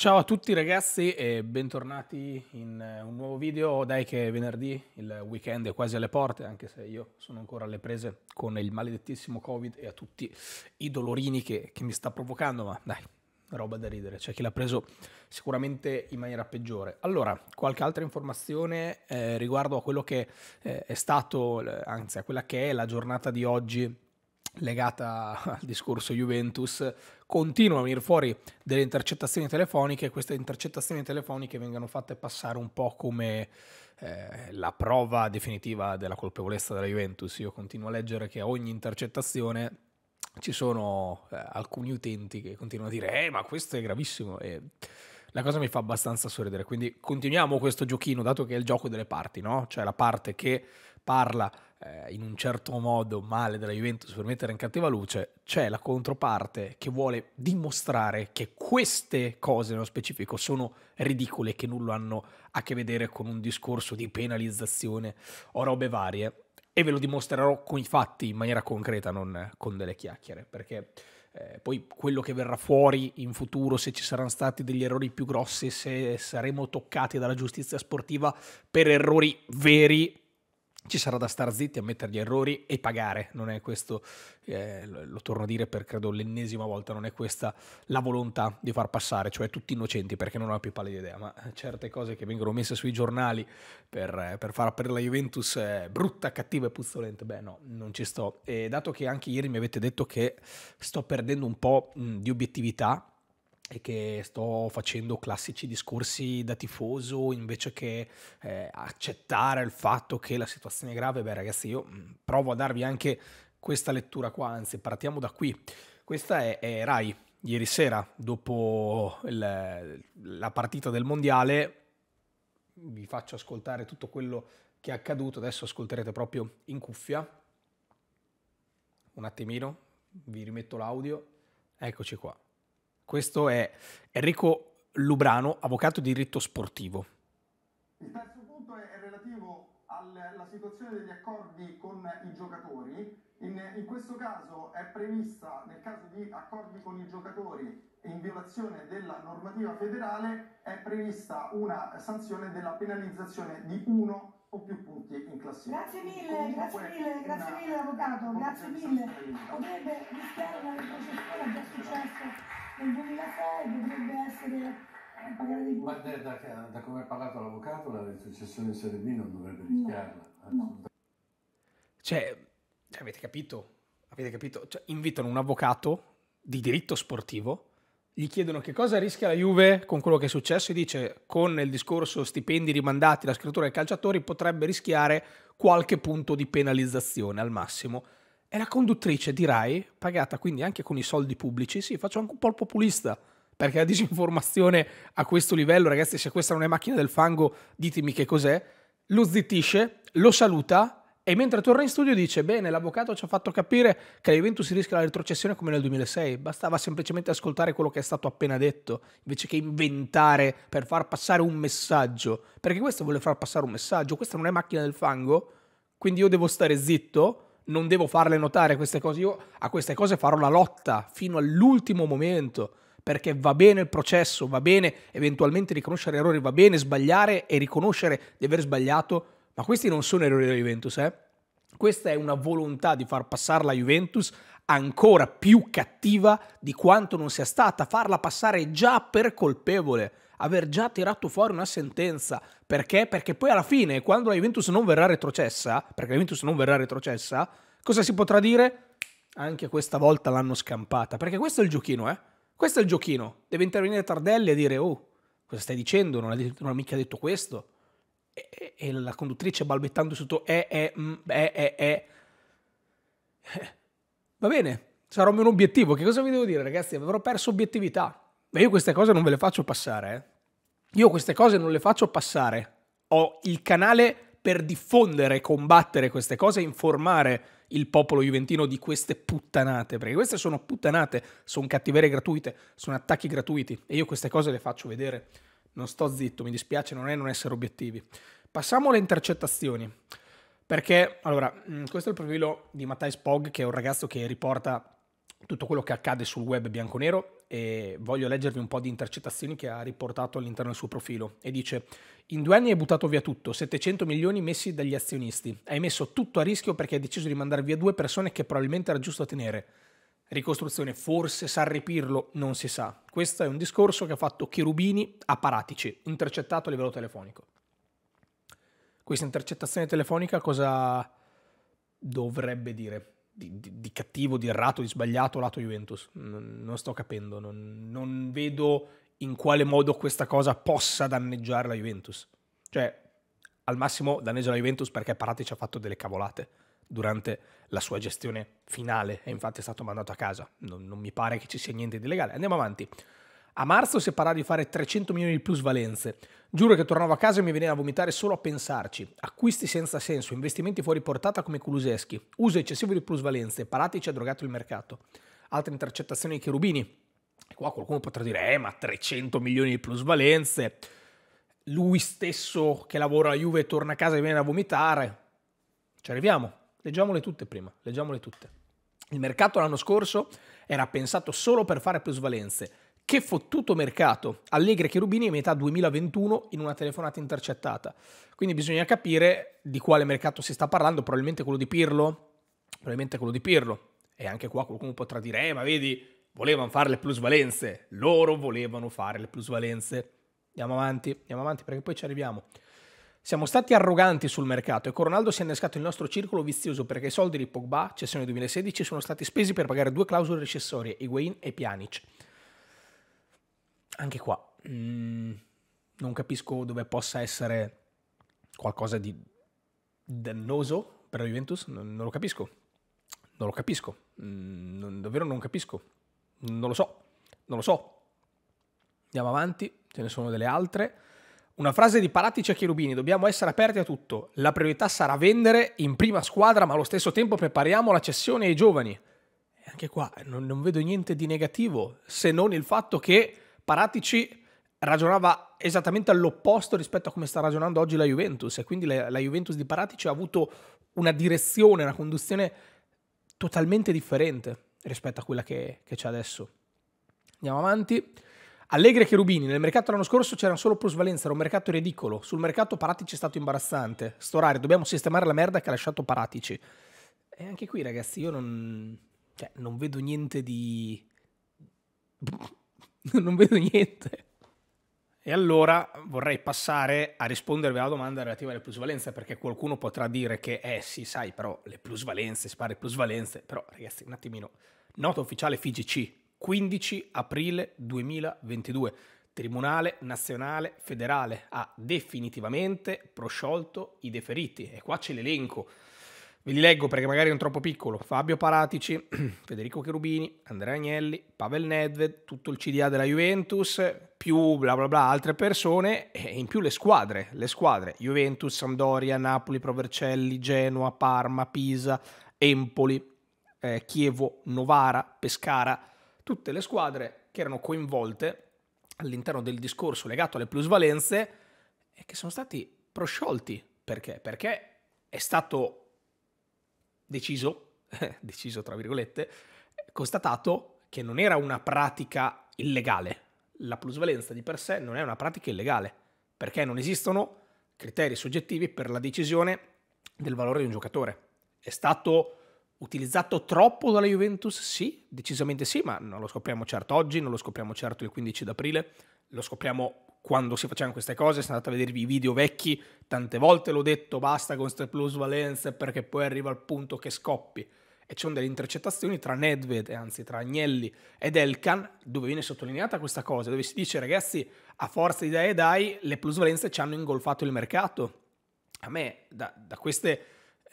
Ciao a tutti ragazzi e bentornati in eh, un nuovo video, dai che è venerdì, il weekend è quasi alle porte, anche se io sono ancora alle prese con il maledettissimo Covid e a tutti i dolorini che, che mi sta provocando, ma dai, roba da ridere, c'è chi l'ha preso sicuramente in maniera peggiore. Allora, qualche altra informazione eh, riguardo a quello che eh, è stato, anzi a quella che è la giornata di oggi legata al discorso Juventus, continuano a venire fuori delle intercettazioni telefoniche e queste intercettazioni telefoniche vengono fatte passare un po' come eh, la prova definitiva della colpevolezza della Juventus. Io continuo a leggere che a ogni intercettazione ci sono eh, alcuni utenti che continuano a dire eh ma questo è gravissimo e la cosa mi fa abbastanza sorridere. Quindi continuiamo questo giochino, dato che è il gioco delle parti, no? Cioè la parte che parla eh, in un certo modo male della Juventus per mettere in cattiva luce, c'è la controparte che vuole dimostrare che queste cose nello specifico sono ridicole, che nulla hanno a che vedere con un discorso di penalizzazione o robe varie. E ve lo dimostrerò con i fatti in maniera concreta, non con delle chiacchiere, perché eh, poi quello che verrà fuori in futuro, se ci saranno stati degli errori più grossi, se saremo toccati dalla giustizia sportiva per errori veri, ci sarà da star zitti, ammettere gli errori e pagare. Non è questo, eh, lo torno a dire per credo l'ennesima volta, non è questa la volontà di far passare, cioè tutti innocenti perché non ho più pallida idea, ma certe cose che vengono messe sui giornali per, per far aprire la Juventus eh, brutta, cattiva e puzzolente, beh no, non ci sto. E dato che anche ieri mi avete detto che sto perdendo un po' mh, di obiettività, e che sto facendo classici discorsi da tifoso invece che eh, accettare il fatto che la situazione è grave, beh ragazzi io mm, provo a darvi anche questa lettura qua, anzi partiamo da qui. Questa è, è Rai, ieri sera dopo il, la partita del mondiale, vi faccio ascoltare tutto quello che è accaduto, adesso ascolterete proprio in cuffia. Un attimino, vi rimetto l'audio, eccoci qua. Questo è Enrico Lubrano, avvocato di diritto sportivo. Il terzo punto è relativo alla situazione degli accordi con i giocatori. In, in questo caso è prevista, nel caso di accordi con i giocatori in violazione della normativa federale, è prevista una sanzione della penalizzazione di uno o più punti in classifica. Grazie mille, Comunque grazie mille, grazie mille avvocato, grazie mille. Potrebbe rischiare il processo, è già successo nel 2006 dovrebbe essere eh, pagare dei Ma da, da, da come ha parlato l'avvocato, la retrocessione in Serie B non dovrebbe rischiarla. No. Cioè, cioè, avete capito? Avete capito? Cioè, invitano un avvocato di diritto sportivo, gli chiedono che cosa rischia la Juve con quello che è successo e dice con il discorso stipendi rimandati, la scrittura dei calciatori potrebbe rischiare qualche punto di penalizzazione al massimo è la conduttrice di Rai, pagata quindi anche con i soldi pubblici. Sì, faccio anche un po' il populista, perché la disinformazione a questo livello, ragazzi, se questa non è macchina del fango, ditemi che cos'è. Lo zittisce, lo saluta e mentre torna in studio dice bene, l'avvocato ci ha fatto capire che la Juventus rischia la retrocessione come nel 2006. Bastava semplicemente ascoltare quello che è stato appena detto, invece che inventare per far passare un messaggio. Perché questo vuole far passare un messaggio, questa non è macchina del fango, quindi io devo stare zitto non devo farle notare queste cose. Io a queste cose farò la lotta fino all'ultimo momento perché va bene il processo, va bene eventualmente riconoscere errori, va bene sbagliare e riconoscere di aver sbagliato, ma questi non sono errori della Juventus, eh? Questa è una volontà di far passare la Juventus ancora più cattiva di quanto non sia stata, farla passare già per colpevole, aver già tirato fuori una sentenza. Perché? Perché poi alla fine, quando la Juventus non verrà retrocessa, perché la Juventus non verrà retrocessa, cosa si potrà dire? Anche questa volta l'hanno scampata, perché questo è il giochino, eh? Questo è il giochino. Deve intervenire Tardelli e dire, oh, cosa stai dicendo? Non ha, detto, non ha mica detto questo. E, e, e la conduttrice balbettando sotto, eh, eh, mm, eh, eh, eh. Va bene, sarò un obiettivo. Che cosa vi devo dire, ragazzi? Avrò perso obiettività. Ma io queste cose non ve le faccio passare. Eh. Io queste cose non le faccio passare. Ho il canale per diffondere, combattere queste cose informare il popolo juventino di queste puttanate, perché queste sono puttanate, sono cattiverie gratuite, sono attacchi gratuiti e io queste cose le faccio vedere. Non sto zitto, mi dispiace, non è non essere obiettivi. Passiamo alle intercettazioni. Perché, allora, mm, questo è il profilo di Matthijs Pog, che è un ragazzo che riporta tutto quello che accade sul web bianco-nero e voglio leggervi un po' di intercettazioni che ha riportato all'interno del suo profilo e dice in due anni hai buttato via tutto, 700 milioni messi dagli azionisti, hai messo tutto a rischio perché hai deciso di mandare via due persone che probabilmente era giusto tenere. Ricostruzione, forse sa ripirlo, non si sa. Questo è un discorso che ha fatto Cherubini a Paratici, intercettato a livello telefonico questa intercettazione telefonica cosa dovrebbe dire? Di, di, di, cattivo, di errato, di sbagliato lato Juventus. Non, non sto capendo, non, non, vedo in quale modo questa cosa possa danneggiare la Juventus. Cioè, al massimo danneggia la Juventus perché Parati ci ha fatto delle cavolate durante la sua gestione finale e infatti è stato mandato a casa. Non, non mi pare che ci sia niente di legale. Andiamo avanti. A marzo si parlava di fare 300 milioni di plusvalenze. Giuro che tornavo a casa e mi veniva a vomitare solo a pensarci. Acquisti senza senso, investimenti fuori portata come Kuluseschi, uso eccessivo di plusvalenze, Palati ci ha drogato il mercato. Altre intercettazioni di Cherubini. Qua qualcuno potrà dire, eh ma 300 milioni di plusvalenze. Lui stesso che lavora a Juve torna a casa e viene a vomitare. Ci arriviamo. Leggiamole tutte prima, leggiamole tutte. Il mercato l'anno scorso era pensato solo per fare plusvalenze che fottuto mercato! Allegri Cherubini a metà 2021 in una telefonata intercettata. Quindi bisogna capire di quale mercato si sta parlando, probabilmente quello di Pirlo, probabilmente quello di Pirlo. E anche qua qualcuno potrà dire, eh ma vedi, volevano fare le plusvalenze, loro volevano fare le plusvalenze. Andiamo avanti, andiamo avanti perché poi ci arriviamo. Siamo stati arroganti sul mercato e con Ronaldo si è innescato il nostro circolo vizioso perché i soldi di Pogba, cessione 2016, sono stati spesi per pagare due clausole recessorie, Higuain e Pjanic anche qua mh, mm, non capisco dove possa essere qualcosa di dannoso per la Juventus, non, non lo capisco, non lo capisco, mh, mm, non, davvero non capisco, non lo so, non lo so. Andiamo avanti, ce ne sono delle altre. Una frase di Paratici a Cherubini, dobbiamo essere aperti a tutto, la priorità sarà vendere in prima squadra ma allo stesso tempo prepariamo la cessione ai giovani. E anche qua non, non vedo niente di negativo se non il fatto che Paratici ragionava esattamente all'opposto rispetto a come sta ragionando oggi la Juventus e quindi la, la Juventus di Paratici ha avuto una direzione, una conduzione totalmente differente rispetto a quella che, che c'è adesso. Andiamo avanti. Allegri e Cherubini, nel mercato l'anno scorso c'era solo plusvalenza, era un mercato ridicolo. Sul mercato Paratici è stato imbarazzante. Storare, dobbiamo sistemare la merda che ha lasciato Paratici. E anche qui, ragazzi, io non, cioè, non vedo niente di non vedo niente. E allora vorrei passare a rispondervi alla domanda relativa alle plusvalenze, perché qualcuno potrà dire che, eh sì, sai, però le plusvalenze, si parla di plusvalenze, però ragazzi, un attimino, nota ufficiale FIGC, 15 aprile 2022, Tribunale Nazionale Federale ha definitivamente prosciolto i deferiti, e qua c'è l'elenco Ve li leggo perché magari è un troppo piccolo. Fabio Paratici, Federico Cherubini, Andrea Agnelli, Pavel Nedved, tutto il CDA della Juventus, più bla bla bla altre persone e in più le squadre, le squadre Juventus, Sampdoria, Napoli, Provercelli, Genoa, Parma, Pisa, Empoli, eh, Chievo, Novara, Pescara, tutte le squadre che erano coinvolte all'interno del discorso legato alle plusvalenze e che sono stati prosciolti. Perché? Perché è stato deciso, deciso tra virgolette, constatato che non era una pratica illegale. La plusvalenza di per sé non è una pratica illegale, perché non esistono criteri soggettivi per la decisione del valore di un giocatore. È stato utilizzato troppo dalla Juventus? Sì, decisamente sì, ma non lo scopriamo certo oggi, non lo scopriamo certo il 15 d'aprile, lo scopriamo quando si facevano queste cose, se andate a vedervi i video vecchi, tante volte l'ho detto basta con queste plusvalenze perché poi arriva al punto che scoppi. E ci sono delle intercettazioni tra Nedved, anzi tra Agnelli ed Elkan, dove viene sottolineata questa cosa, dove si dice ragazzi, a forza di dai e dai, le plusvalenze ci hanno ingolfato il mercato. A me, da, da queste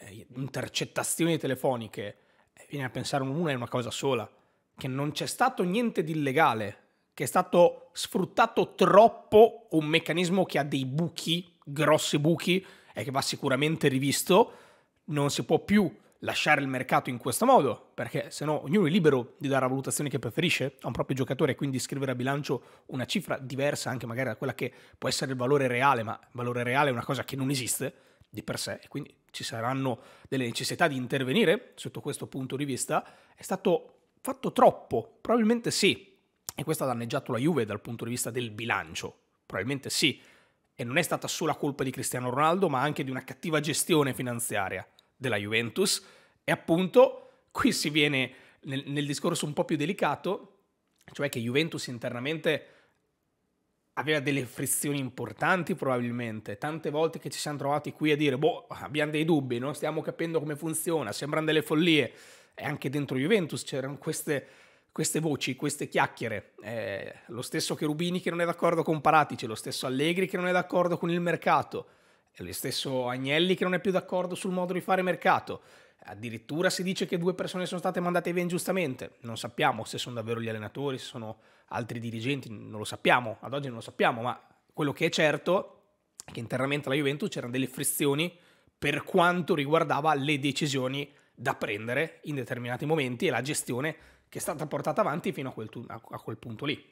eh, intercettazioni telefoniche, eh, viene a pensare una è una cosa sola, che non c'è stato niente di illegale che è stato sfruttato troppo un meccanismo che ha dei buchi, grossi buchi, e che va sicuramente rivisto. Non si può più lasciare il mercato in questo modo, perché se no ognuno è libero di dare la valutazione che preferisce a un proprio giocatore e quindi scrivere a bilancio una cifra diversa anche magari da quella che può essere il valore reale, ma il valore reale è una cosa che non esiste di per sé, e quindi ci saranno delle necessità di intervenire sotto questo punto di vista. È stato fatto troppo? Probabilmente sì, e questo ha danneggiato la Juve dal punto di vista del bilancio? Probabilmente sì. E non è stata solo colpa di Cristiano Ronaldo, ma anche di una cattiva gestione finanziaria della Juventus. E appunto qui si viene nel, nel discorso un po' più delicato, cioè che Juventus internamente aveva delle frizioni importanti probabilmente, tante volte che ci siamo trovati qui a dire boh, abbiamo dei dubbi, non stiamo capendo come funziona, sembrano delle follie, e anche dentro Juventus c'erano queste queste voci, queste chiacchiere, eh, lo stesso Cherubini che non è d'accordo con Paratici, lo stesso Allegri che non è d'accordo con il mercato, eh, lo stesso Agnelli che non è più d'accordo sul modo di fare mercato. Addirittura si dice che due persone sono state mandate via ingiustamente. Non sappiamo se sono davvero gli allenatori, se sono altri dirigenti, non lo sappiamo, ad oggi non lo sappiamo, ma quello che è certo è che internamente alla Juventus c'erano delle frizioni per quanto riguardava le decisioni da prendere in determinati momenti e la gestione che è stata portata avanti fino a quel, tu- a quel punto lì.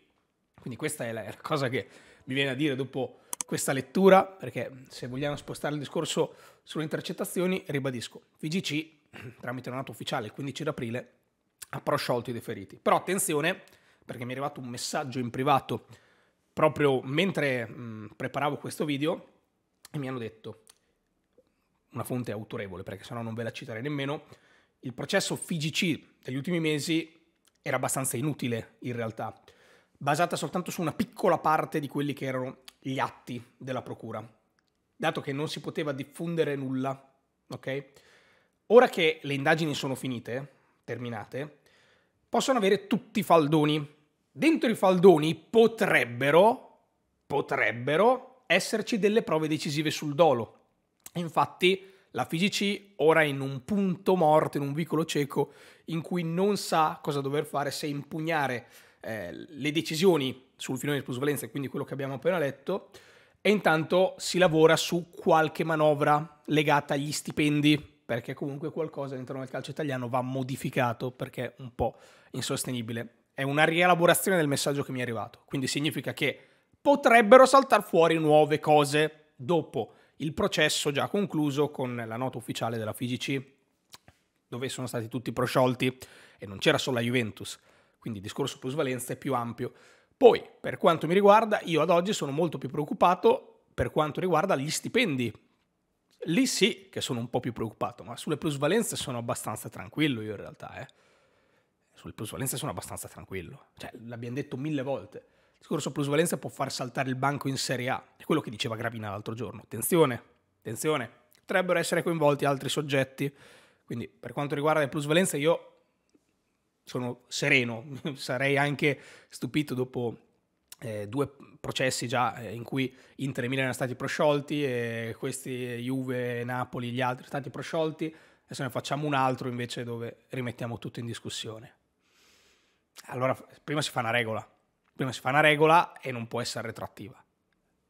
Quindi questa è la, è la cosa che mi viene a dire dopo questa lettura, perché se vogliamo spostare il discorso sulle intercettazioni, ribadisco, VGC tramite una nota ufficiale il 15 aprile ha prosciolto i deferiti. Però attenzione, perché mi è arrivato un messaggio in privato proprio mentre mh, mm, preparavo questo video e mi hanno detto, una fonte autorevole perché sennò non ve la citerei nemmeno, il processo FIGC degli ultimi mesi era abbastanza inutile in realtà, basata soltanto su una piccola parte di quelli che erano gli atti della procura, dato che non si poteva diffondere nulla, ok? Ora che le indagini sono finite, terminate, possono avere tutti i faldoni. Dentro i faldoni potrebbero, potrebbero esserci delle prove decisive sul dolo. Infatti, la FIGC ora è in un punto morto, in un vicolo cieco, in cui non sa cosa dover fare se impugnare eh, le decisioni sul filone di plusvalenza, e quindi quello che abbiamo appena letto, e intanto si lavora su qualche manovra legata agli stipendi, perché comunque qualcosa all'interno del calcio italiano va modificato perché è un po' insostenibile. È una rielaborazione del messaggio che mi è arrivato, quindi significa che potrebbero saltare fuori nuove cose dopo il processo già concluso con la nota ufficiale della FIGC, dove sono stati tutti prosciolti e non c'era solo la Juventus, quindi il discorso plusvalenza è più ampio. Poi, per quanto mi riguarda, io ad oggi sono molto più preoccupato per quanto riguarda gli stipendi. Lì sì che sono un po' più preoccupato, ma sulle plusvalenze sono abbastanza tranquillo io in realtà, eh. Sulle plusvalenze sono abbastanza tranquillo, cioè l'abbiamo detto mille volte il discorso plusvalenza può far saltare il banco in Serie A, è quello che diceva Gravina l'altro giorno. Attenzione, attenzione, potrebbero essere coinvolti altri soggetti. Quindi per quanto riguarda le plusvalenze io sono sereno, sarei anche stupito dopo eh, due processi già eh, in cui Inter e Milan erano stati prosciolti e questi eh, Juve, Napoli, gli altri stati prosciolti, adesso ne facciamo un altro invece dove rimettiamo tutto in discussione. Allora prima si fa una regola, prima si fa una regola e non può essere retroattiva.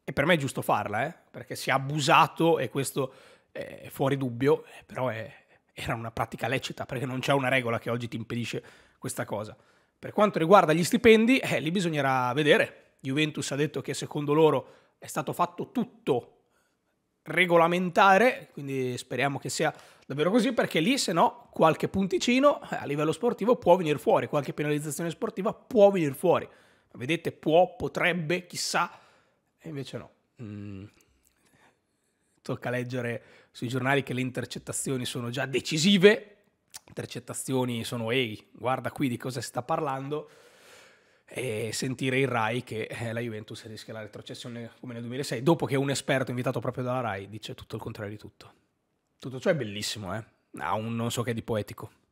E per me è giusto farla, eh? perché si è abusato e questo è fuori dubbio, eh, però è, era una pratica lecita, perché non c'è una regola che oggi ti impedisce questa cosa. Per quanto riguarda gli stipendi, eh, lì bisognerà vedere. Juventus ha detto che secondo loro è stato fatto tutto regolamentare, quindi speriamo che sia davvero così, perché lì se no qualche punticino eh, a livello sportivo può venire fuori, qualche penalizzazione sportiva può venire fuori. Vedete, può, potrebbe, chissà, e invece no. Mm. Tocca leggere sui giornali che le intercettazioni sono già decisive, intercettazioni sono ehi, guarda qui di cosa si sta parlando e sentire il RAI che eh, la Juventus rischia la retrocessione come nel 2006, dopo che un esperto invitato proprio dalla RAI dice tutto il contrario di tutto. Tutto ciò è bellissimo, eh? ha un non so che di poetico.